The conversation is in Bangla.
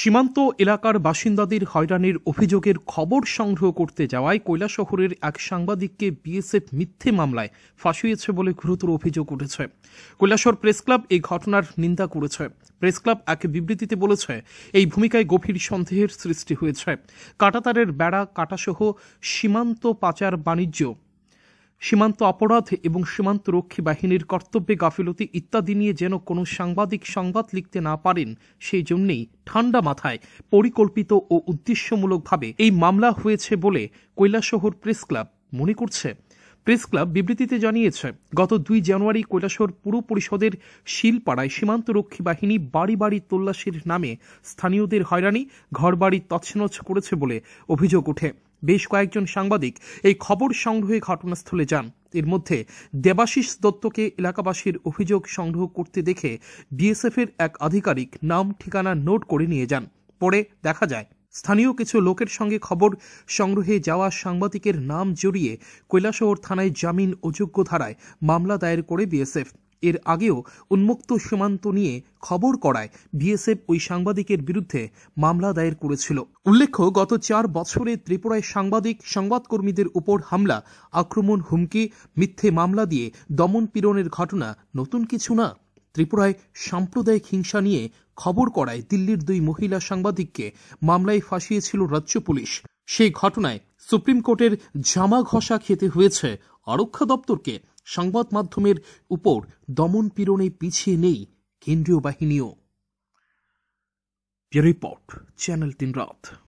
সীমান্ত এলাকার বাসিন্দাদের হয়রানির অভিযোগের খবর সংগ্রহ করতে যাওয়ায় কৈলাসহরের এক সাংবাদিককে বিএসএফ মিথ্যে মামলায় ফাঁসিয়েছে বলে গুরুতর অভিযোগ উঠেছে কৈলাসর প্রেস ক্লাব এই ঘটনার নিন্দা করেছে প্রেস ক্লাব এক বিবৃতিতে বলেছে এই ভূমিকায় গভীর সন্দেহের সৃষ্টি হয়েছে কাটাতারের বেড়া কাটাসহ সীমান্ত পাচার বাণিজ্য সীমান্ত অপরাধ এবং সীমান্ত রক্ষী বাহিনীর কর্তব্যে গাফিলতি ইত্যাদি নিয়ে যেন কোনো সাংবাদিক সংবাদ লিখতে না পারেন সেই জন্যেই ঠান্ডা মাথায় পরিকল্পিত ও উদ্দেশ্যমূলকভাবে এই মামলা হয়েছে বলে কৈলাসহর প্রেস ক্লাব মনে করছে প্রেস ক্লাব বিবৃতিতে জানিয়েছে গত দুই জানুয়ারি কৈলাসহর পুর পরিষদের শিলপাড়ায় সীমান্তরক্ষী বাহিনী বাড়ি বাড়ি তল্লাশির নামে স্থানীয়দের হয়রানি ঘরবাড়ি তছনছ করেছে বলে অভিযোগ ওঠে বেশ কয়েকজন সাংবাদিক এই খবর সংগ্রহে ঘটনাস্থলে যান এর মধ্যে দেবাশিস দত্তকে এলাকাবাসীর অভিযোগ সংগ্রহ করতে দেখে বিএসএফের এক আধিকারিক নাম ঠিকানা নোট করে নিয়ে যান পরে দেখা যায় স্থানীয় কিছু লোকের সঙ্গে খবর সংগ্রহে যাওয়া সাংবাদিকের নাম জড়িয়ে কৈলাসহর থানায় জামিন অযোগ্য ধারায় মামলা দায়ের করে বিএসএফ এর আগেও উন্মুক্ত সীমান্ত নিয়ে খবর করায় বিএসএফ ওই সাংবাদিকের বিরুদ্ধে মামলা দায়ের করেছিল উল্লেখ্য গত চার বছরে ত্রিপুরায় সাংবাদিক সংবাদকর্মীদের উপর হামলা আক্রমণ হুমকি মিথ্যে মামলা দিয়ে দমন পীড়নের ঘটনা নতুন কিছু না ত্রিপুরায় সাম্প্রদায়িক হিংসা নিয়ে খবর করায় দিল্লির দুই মহিলা সাংবাদিককে মামলায় ফাঁসিয়েছিল রাজ্য পুলিশ সেই ঘটনায় সুপ্রিম কোর্টের জামা ঘষা খেতে হয়েছে আরক্ষা দপ্তরকে সংবাদ মাধ্যমের উপর দমন পীড়নে পিছিয়ে নেই কেন্দ্রীয় বাহিনীও রিপোর্ট চ্যানেল তিন রাত